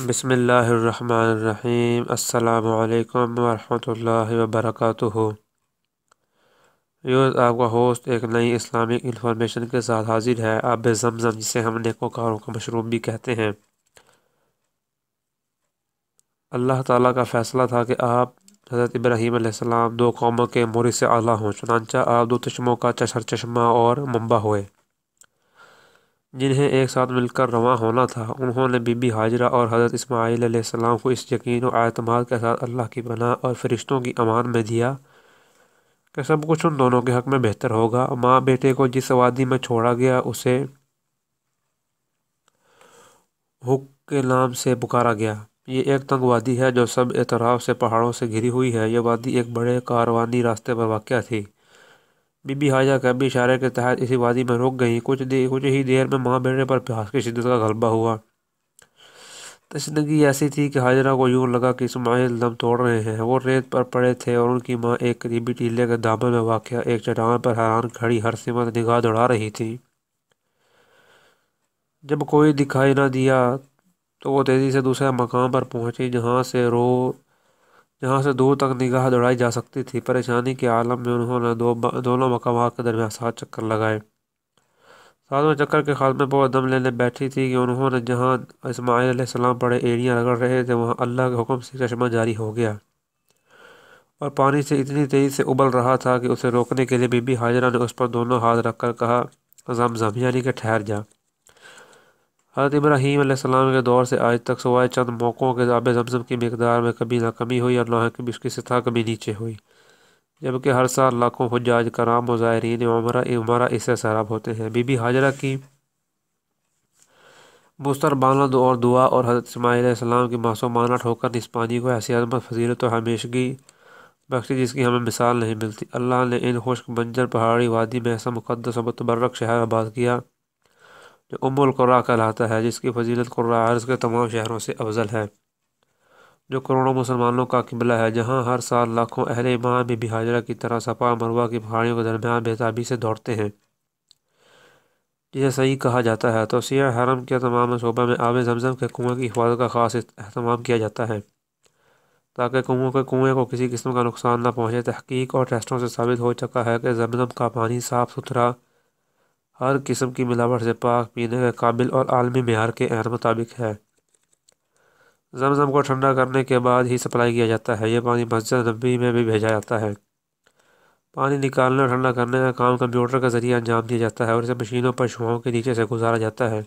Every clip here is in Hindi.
बसमीम् अल्लाम वरहमल वर्क़ यूज़ आपका होस्ट एक नई इस्लामिक इन्फॉर्मेशन के साथ हाजिर है आप जमज़म जिसे हम नेकोकारों का मशरूम भी कहते हैं अल्लाह ताला का फ़ैसला था कि आप हज़रत इब्राहीम दो कौमों के से आला हों चुनानचा आप दो चश्मों का चशर चश्मा और मुंबा हुए जिन्हें एक साथ मिलकर रवा होना था उन्होंने बीबी हाजरा और हज़रत इस्माईलम को इस यकीन और अतमाद के साथ अल्लाह की बना और फरिश्तों की अमान में दिया कि सब कुछ उन दोनों के हक़ में बेहतर होगा माँ बेटे को जिस वादी में छोड़ा गया उसे हुक के नाम से पुकारा गया ये एक तंग वादी है जो सब एतराफ़ से पहाड़ों से घिरी हुई है यह वादी एक बड़े कारवानी रास्ते पर वाक़ थी बीबी हाजा कभी इशारे के तहत इसी वादी में रुक गई कुछ देर कुछ ही देर में माँ बेटे पर प्यास की शिदत का गलबा हुआ तशनगी ऐसी थी कि हाजरा को यूं लगा कि इसमाइल दम तोड़ रहे हैं वो रेत पर पड़े थे और उनकी माँ एक करीबी टीले के दामे में वाक़ एक चटान पर हैरान खड़ी हर सिमत निगाह दौड़ा रही थी जब कोई दिखाई ना दिया तो वो तेज़ी से दूसरे मकाम पर पहुँची जहाँ से रो जहाँ से दूर तक निगाह दौड़ाई जा सकती थी परेशानी के आलम में उन्होंने दो दोनों मकाम के दरमियान सात चक्कर लगाए सातवें चक्कर के खात्मे पर दम लेने बैठी थी कि उन्होंने जहाँ इसमाईलम पड़े एड़ियाँ रगड़ रहे थे वहाँ अल्लाह के हुक्म से चश्मा जारी हो गया और पानी से इतनी तेज़ी से उबल रहा था कि उसे रोकने के लिए बीबी हाजरा ने उस पर दोनों हाथ रखकर कहा जम यानी कि ठहर जा हज़रत इब्राहिम सलाम के दौर से आज तक सवाए चंद मौक़ों के आब जमजम की मकदार में कभी ना कमी हुई और ना कभी उसकी सतह कभी नीचे हुई जबकि हर साल लाखों हजाज कराम मुजाहरीन उमरा इससे शराब होते हैं बीबी हाजरा की मुस्तर बानद और दुआ और हजरत इसमाईसम की मासूमाना ठोकर ने को ऐसी अजमत फजीलत और हमेशगी बख्शी जिसकी हमें मिसाल नहीं मिलती अल्लाह ने इन खुश्क बंजर पहाड़ी वादी में ऐसा मुकदस और मतबरक शहर आबाद किया जो उमुल क्रा कहलाता है जिसकी फजीलत कुर्रा अर्ज़ के तमाम शहरों से अफजल है जो करोड़ों मुसलमानों का किबला है जहाँ हर साल लाखों अहल ईमान भी बिहाजरा की तरह सपा मरवा की पहाड़ियों के दरमियान बेताबी से दौड़ते हैं जिसे सही कहा जाता है तोसिया हरम के तमाम शोबे में आब जमजम के कुएँ की हिफाजत का खास अहतमाम किया जाता है ताकि कुओं के कुएँ को किसी किस्म का नुकसान न पहुँचे तहकीक और टेस्टों से साबित हो चुका है कि जमजम का पानी साफ़ सुथरा हर किस्म की मिलावट से पाक पीने के काबिल और आलमी मैार के अहर मुताबिक है जमजम को ठंडा करने के बाद ही सप्लाई किया जाता है यह पानी मस्जिद नबी में भी भेजा जाता है पानी निकालने और ठंडा करने का काम कंप्यूटर के ज़रिए अंजाम दिया जाता है और इसे मशीनों पर शुआओं के नीचे से गुजारा जाता है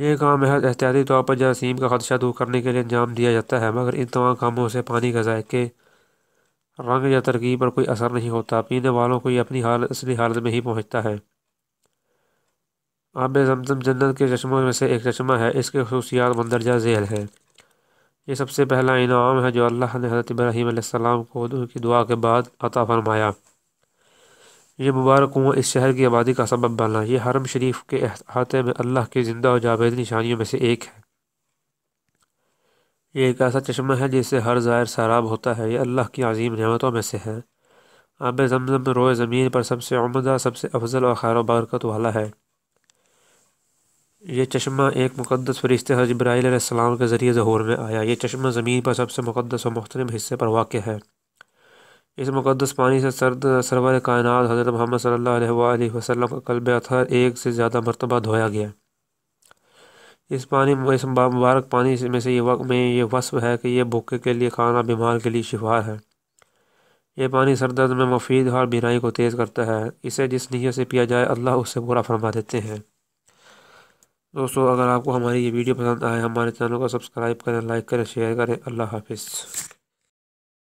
ये काम बेहद एहतियाती तौर पर जरासीम का खदशा दूर करने के लिए अंजाम दिया जाता है मगर इन तमाम कामों से पानी के जायके रंग या तरकीब पर कोई असर नहीं होता पीने वालों को यह अपनी हाल असली हालत में ही पहुँचता है आब जमजम जन्नत के चश्मों में से एक चश्मा है इसके खसूसियात मंदरजा झेल है ये सबसे पहला इनाम है जो अल्लाह ने हज़रत इब्राहीम को उनकी दुआ के बाद अता फरमाया ये मुबारक हुआ इस शहर की आबादी का सबब बना ये हरम शरीफ के अहाते में अल्लाह की ज़िंदा और जावेद निशानियों में से एक है ये एक ऐसा चश्मा है जिससे हर ज़ाहिर शराब होता है ये अल्लाह की अजीम नमतों में से है आब जमज़म रोए ज़मीन पर सबसे उमदा सबसे अफजल और खैर वबरकत वाला है ये चश्मा एक मुक़दस फरिश्ते हर के ज़रिए जहूर में आया ये चश्मा ज़मीन पर सबसे मुक़दस और मुख्तलिम हिस्से पर वाक़ है इस मुक़दस पानी से सर्द सरवर कायनात हज़रत महमद सल्ला वसलम का कल्ब अतर एक से ज़्यादा मरतबा धोया गया इस पानी इस मुबारक पानी में से ये वक्त में ये वसफ़ है कि यह भूखे के लिए खाना बीमार के लिए शिफा है यह पानी सरदर्द में मुफीद और बीनाई को तेज़ करता है इसे जिस नीयत से पिया जाए अल्लाह उससे पूरा फरमा देते हैं दोस्तों अगर आपको हमारी ये वीडियो पसंद आए हमारे चैनल को सब्सक्राइब करें लाइक करें शेयर करें अल्लाह हाफिज़